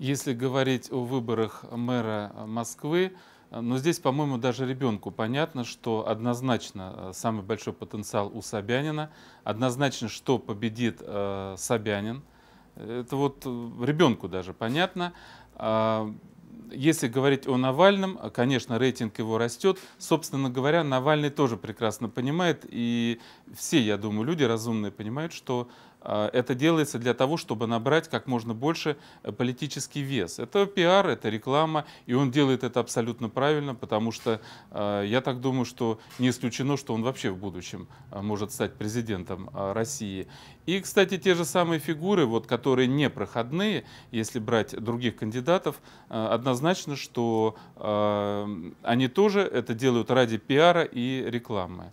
Если говорить о выборах мэра Москвы, но здесь, по-моему, даже ребенку понятно, что однозначно э, самый большой потенциал у Собянина, однозначно, что победит э, Собянин. Э, это вот ребенку даже понятно. А, если говорить о Навальном, а, конечно, рейтинг его растет. Собственно говоря, Навальный тоже прекрасно понимает, и все, я думаю, люди разумные понимают, что а, это делается для того, чтобы набрать как можно больше э, политический вес. Это пиар, это реклама, и он делает это абсолютно правильно, потому что а, я так думаю, что не исключено, что он вообще в будущем может стать президентом России. И, кстати, те же самые фигуры, вот, которые не проходные, если брать других кандидатов, одна однозначно, что э, они тоже это делают ради пиара и рекламы.